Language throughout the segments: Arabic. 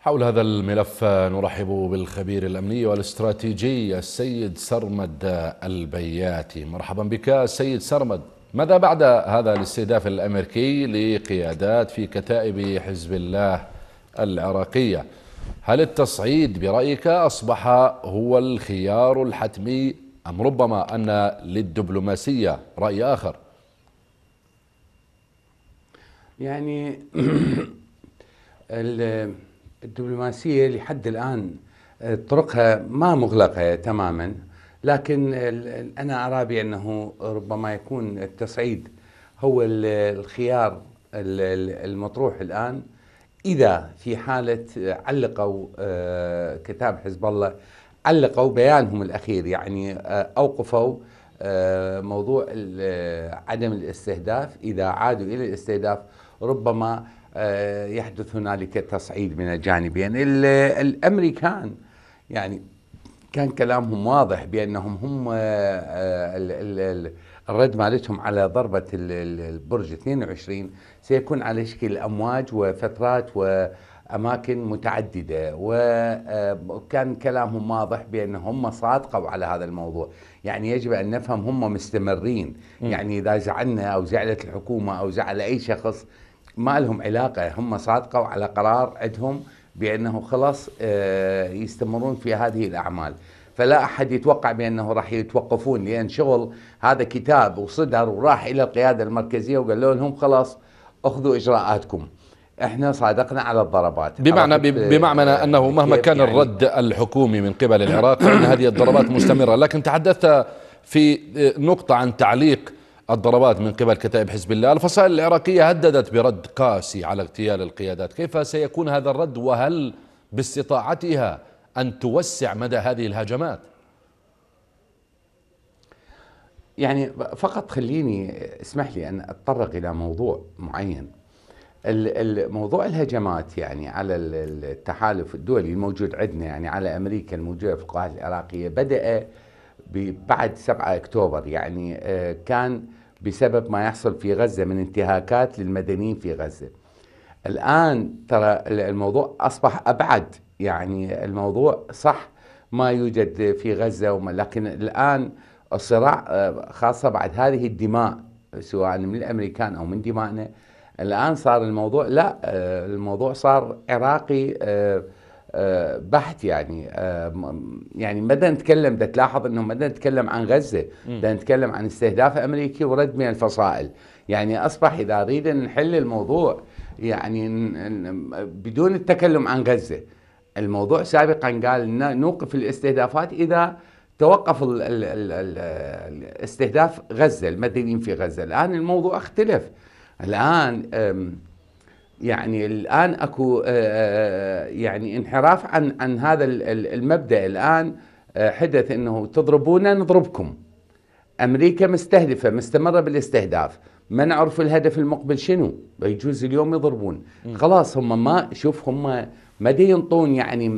حول هذا الملف نرحب بالخبير الأمني والاستراتيجي السيد سرمد البياتي مرحبا بك سيد سرمد ماذا بعد هذا الاستهداف الأمريكي لقيادات في كتائب حزب الله العراقية هل التصعيد برأيك أصبح هو الخيار الحتمي أم ربما أن للدبلوماسية رأي آخر يعني الدبلوماسيه لحد الان آه، طرقها ما مغلقه تماما لكن انا ارى بانه ربما يكون التصعيد هو الخيار المطروح الان اذا في حاله علقوا آه، كتاب حزب الله علقوا بيانهم الاخير يعني آه، اوقفوا موضوع عدم الاستهداف اذا عادوا الى الاستهداف ربما آه، يحدث هنالك تصعيد من الجانبين الامريكان يعني كان كلامهم واضح بانهم هم آه، آه، الرد مالتهم على ضربه البرج 22 سيكون على شكل امواج وفترات واماكن متعدده وكان كلامهم واضح بانهم صادقوا على هذا الموضوع يعني يجب ان نفهم هم مستمرين يعني اذا زعلنا او زعلت الحكومه او زعل اي شخص ما لهم علاقه هم صادقوا على قرار عندهم بانه خلاص آه، يستمرون في هذه الاعمال فلا احد يتوقع بانه راح يتوقفون لان شغل هذا كتاب وصدر وراح الى القياده المركزيه وقالوا لهم خلاص اخذوا اجراءاتكم احنا صادقنا على الضربات بمعنى بمعنى آه، انه مهما كان يعني الرد الحكومي من قبل العراق فان هذه الضربات مستمره لكن تحدثت في آه، نقطه عن تعليق الضربات من قبل كتائب حزب الله الفصائل العراقية هددت برد قاسي على اغتيال القيادات كيف سيكون هذا الرد وهل باستطاعتها أن توسع مدى هذه الهجمات يعني فقط خليني اسمح لي أن أتطرق إلى موضوع معين الموضوع الهجمات يعني على التحالف الدولي الموجود عندنا يعني على امريكا الموجوده في القاهرة العراقيه بدا بعد 7 اكتوبر يعني آه، كان بسبب ما يحصل في غزة من انتهاكات للمدنيين في غزة الآن ترى الموضوع أصبح أبعد يعني الموضوع صح ما يوجد في غزة وما لكن الآن الصراع آه، خاصة بعد هذه الدماء سواء من الأمريكان أو من دمائنا الآن صار الموضوع لا آه، الموضوع صار عراقي آه، آه، بحت يعني آه، يعني مدى نتكلم ده تلاحظ انه مدى نتكلم عن غزه ده نتكلم عن استهداف امريكي ورد من الفصائل يعني اصبح اذا اريد نحل الموضوع يعني بدون التكلم عن غزه الموضوع سابقا قال نوقف الاستهدافات اذا توقف الـ الـ الـ استهداف غزه المدنيين في غزه الان الموضوع اختلف الان يعني الان اكو آه، آه، آه، يعني انحراف عن عن هذا المبدا الان حدث انه تضربونا نضربكم امريكا مستهدفه مستمره بالاستهداف ما نعرف الهدف المقبل شنو بيجوز اليوم يضربون خلاص هم ما شوف هم ما ينطون يعني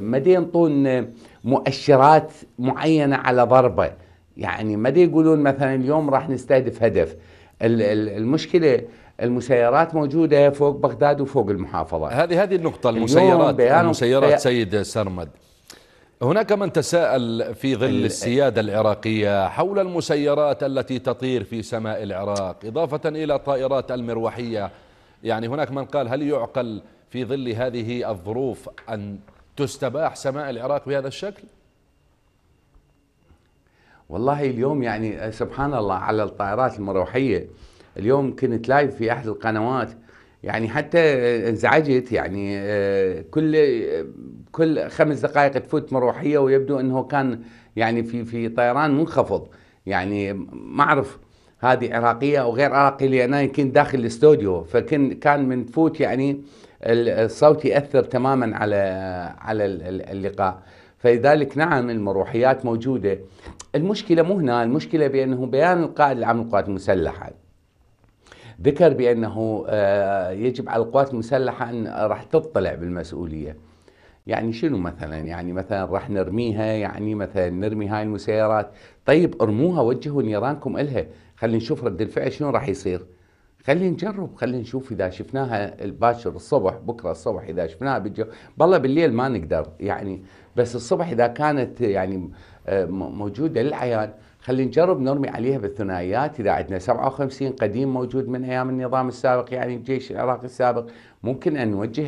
ما ينطون مؤشرات معينه على ضربه يعني ما يقولون مثلا اليوم راح نستهدف هدف المشكله المسيرات موجوده فوق بغداد وفوق المحافظه هذه هذه النقطه المسيرات المسيرات في... سيد سرمد هناك من تساءل في ظل السيادة العراقية حول المسيرات التي تطير في سماء العراق إضافة إلى طائرات المروحية يعني هناك من قال هل يعقل في ظل هذه الظروف أن تستباح سماء العراق بهذا الشكل؟ والله اليوم يعني سبحان الله على الطائرات المروحية اليوم كنت لايف في احد القنوات يعني حتى انزعجت يعني آه، كل كل خمس دقائق تفوت مروحيه ويبدو انه كان يعني في في طيران منخفض يعني ما اعرف هذه عراقيه او غير عراقيه لان انا كنت داخل الاستوديو فكان كان من تفوت يعني الصوت ياثر تماما على على اللقاء فلذلك نعم المروحيات موجوده المشكله مو هنا المشكله بانه بيان القائد العام للقوات المسلحه ذكر بأنه آه، يجب على القوات المسلحة أن راح تطلع بالمسؤولية يعني شنو مثلا يعني مثلا راح نرميها يعني مثلا نرمي هاي المسيرات طيب ارموها وجهوا نيرانكم إلها خلينا نشوف رد الفعل شنو راح يصير خلينا نجرب خلينا نشوف اذا شفناها الباشر الصبح بكره الصبح اذا شفناها بالجو بالله بالليل ما نقدر يعني بس الصبح اذا كانت يعني آه، موجوده للعيان خلينا نجرب نرمي عليها بالثنائيات اذا عندنا 57 قديم موجود من ايام النظام السابق يعني الجيش العراقي السابق ممكن ان نوجه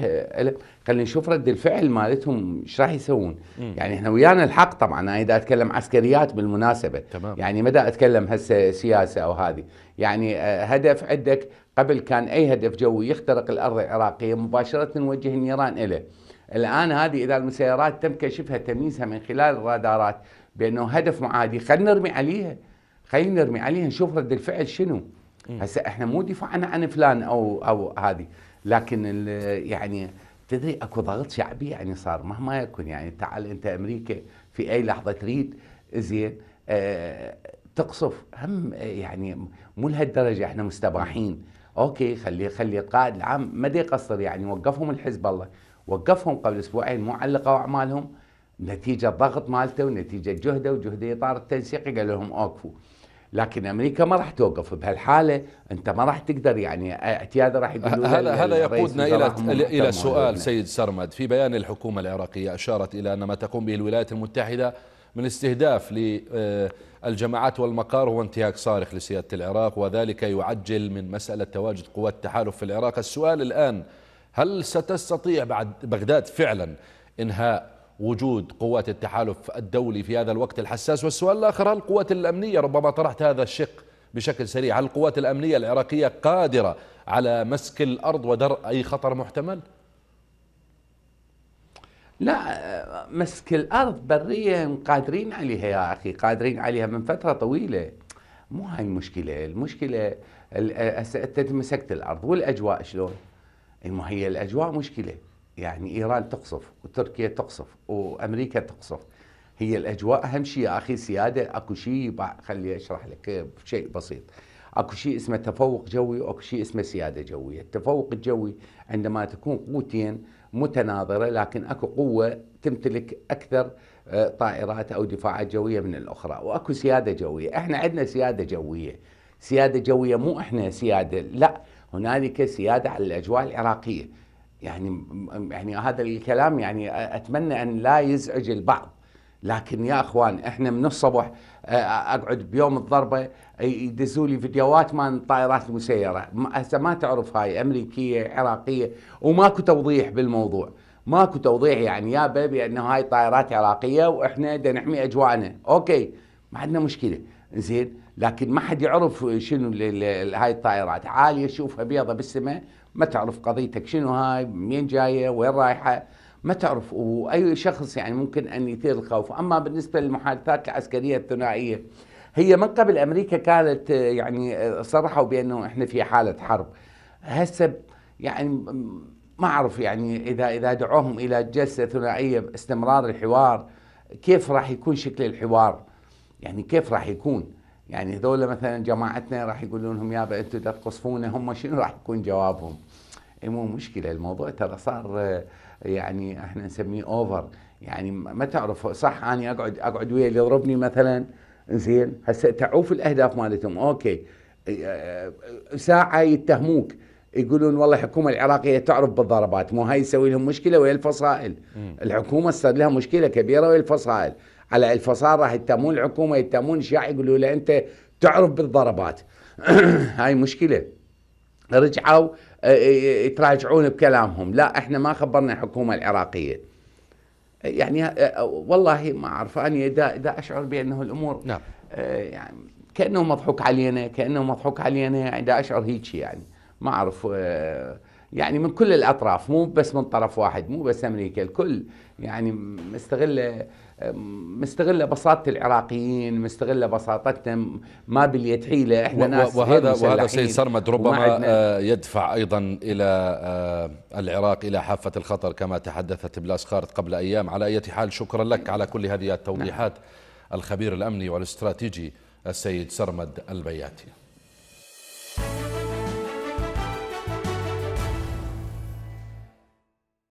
خلينا نشوف رد الفعل مالتهم ايش راح يسوون مم. يعني احنا ويانا الحق طبعا انا اذا اتكلم عسكريات بالمناسبه تمام. يعني مدى اتكلم هسه سياسه او هذه يعني آه، هدف عندك قبل كان اي هدف جوي يخترق الارض العراقيه مباشره نوجه النيران اليه الآن هذه إذا المسيرات تم كشفها تمييزها من خلال الرادارات بأنه هدف معادي خلينا نرمي عليها خلينا نرمي عليها نشوف رد الفعل شنو إيه. هسه احنا مو دفاعنا عن فلان او او هذه لكن يعني تدري اكو ضغط شعبي يعني صار مهما يكن يعني تعال انت امريكا في اي لحظه تريد زين اه تقصف هم يعني مو لهالدرجه احنا مستباحين اوكي خلي خلي القائد العام ما يقصر يعني وقفهم الحزب الله وقفهم قبل اسبوعين مو علقوا اعمالهم نتيجه ضغط مالته ونتيجه جهده وجهده اطار التنسيقي قال لهم اوقفوا لكن امريكا ما راح توقف بهالحاله انت ما راح تقدر يعني اعتياد راح يدلون هذا هذا يقودنا الى الى سؤال سيد سرمد في بيان الحكومه العراقيه اشارت الى ان ما تقوم به الولايات المتحده من استهداف للجماعات آه، والمقار هو انتهاك صارخ لسياده العراق وذلك يعجل من مساله تواجد قوات التحالف في العراق السؤال الان هل ستستطيع بعد بغداد فعلا إنهاء وجود قوات التحالف الدولي في هذا الوقت الحساس والسؤال الآخر هل القوات الأمنية ربما طرحت هذا الشق بشكل سريع هل القوات الأمنية العراقية قادرة على مسك الأرض ودرء أي خطر محتمل؟ لا مسك الارض بريا قادرين عليها يا اخي قادرين عليها من فتره طويله مو هاي المشكله المشكله انت مسكت الارض والاجواء شلون؟ إيه، ما هي الاجواء مشكله يعني ايران تقصف وتركيا تقصف وامريكا تقصف هي الاجواء اهم شيء يا اخي سياده اكو شيء خلي اشرح لك شيء بسيط اكو شيء اسمه تفوق جوي واكو شيء اسمه سياده جويه، التفوق الجوي عندما تكون قوتين متناظره لكن اكو قوه تمتلك اكثر آه، طائرات او دفاعات جويه من الاخرى، واكو سياده جويه، احنا عندنا سياده جويه، سياده جويه مو احنا سياده، لا هنالك سياده على الاجواء العراقيه يعني يعني هذا الكلام يعني اتمنى ان لا يزعج البعض لكن يا اخوان احنا من الصبح اقعد بيوم الضربه يدزوا لي فيديوهات مال الطائرات المسيره هسه ما تعرف هاي امريكيه عراقيه وماكو توضيح بالموضوع ماكو توضيح يعني يا بيبي انه هاي طائرات عراقيه واحنا بدنا نحمي اجواءنا اوكي ما عندنا مشكله زين لكن ما حد يعرف شنو هاي الطائرات عاليه تشوفها بيضة بالسماء ما تعرف قضيتك شنو هاي منين جايه وين رايحه ما تعرف واي شخص يعني ممكن ان يثير الخوف اما بالنسبه للمحادثات العسكريه الثنائيه هي من قبل امريكا كانت يعني صرحوا بانه احنا في حاله حرب هسه يعني ما اعرف يعني اذا اذا دعوهم الى جلسه ثنائيه باستمرار الحوار كيف راح يكون شكل الحوار يعني كيف راح يكون يعني هذول مثلا جماعتنا راح يقولون لهم يابا انتم تقصفونا هم شنو راح يكون جوابهم؟ اي مو مشكله الموضوع ترى صار آه، يعني احنا نسميه اوفر يعني ما تعرف صح انا اقعد اقعد ويا اللي يضربني مثلا زين هسه تعوف الاهداف مالتهم اوكي آه، آه، ساعه يتهموك يقولون والله الحكومه العراقيه تعرف بالضربات مو هاي يسوي لهم مشكله ويا الفصائل الحكومه صار لها مشكله كبيره ويا الفصائل على الفصار راح يتمون الحكومه يتمون الشيعة يقولوا له انت تعرف بالضربات هاي مشكله رجعوا آه، آه، آه، يتراجعون بكلامهم لا احنا ما خبرنا الحكومه العراقيه يعني والله ما اعرف اني اذا اذا اشعر بانه الامور نعم يعني كانه مضحوك علينا كانه مضحوك علينا يعني اذا اشعر هيك يعني ما اعرف يعني من كل الاطراف مو بس من طرف واحد مو بس امريكا الكل يعني مستغل مستغل بساطه العراقيين مستغل بساطتنا ما باليد حيله احنا ناس وهذا وهذا سيد سرمد ربما آه، يدفع ايضا الى آه، العراق الى حافه الخطر كما تحدثت بلاس خارت قبل ايام على اي حال شكرا لك على كل هذه التوضيحات نعم. الخبير الامني والاستراتيجي السيد سرمد البياتي